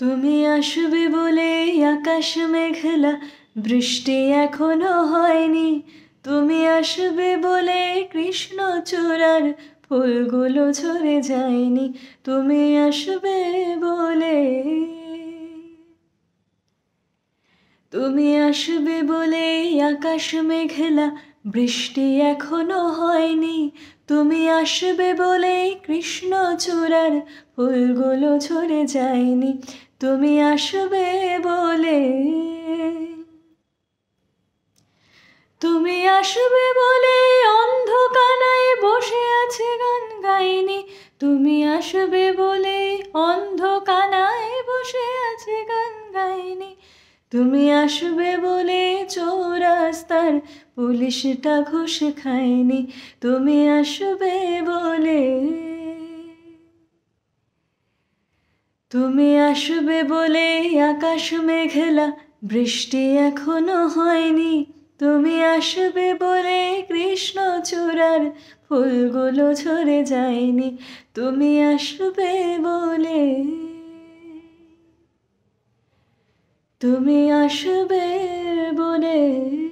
তুমি আসবে বলে আকাশ মেঘলা বৃষ্টি এখনো হয়নি তুমি আসবে বলে কৃষ্ণ চূড়ার ফুলগুলো ঝরে যায়নি তুমি আসবে বলে তুমি আসবে বলে আকাশ মেঘলা বৃষ্টি এখনো হয়নি তুমি আসবে বলে কৃষ্ণ চূড়ার ফুলগুলো ঝরে যায়নি তুমি আসবে বলে তুমি আসবে বলে অন্ধকানায় বসে আছে গান গাইনি তুমি আসবে বলে অন্ধকানায় বসে আছে গান গাইনি তুমি আসবে বলে রাস্তার পুলিশটা ঘুষ খায়নি তুমি আসবে বলে তুমি আসবে বলে আকাশ মেঘলা বৃষ্টি এখনো হয়নি তুমি আসবে বলে কৃষ্ণচূড়ার ফুলগুলো ঝরে যায়নি তুমি আসবে বলে তুমি আসবে বলে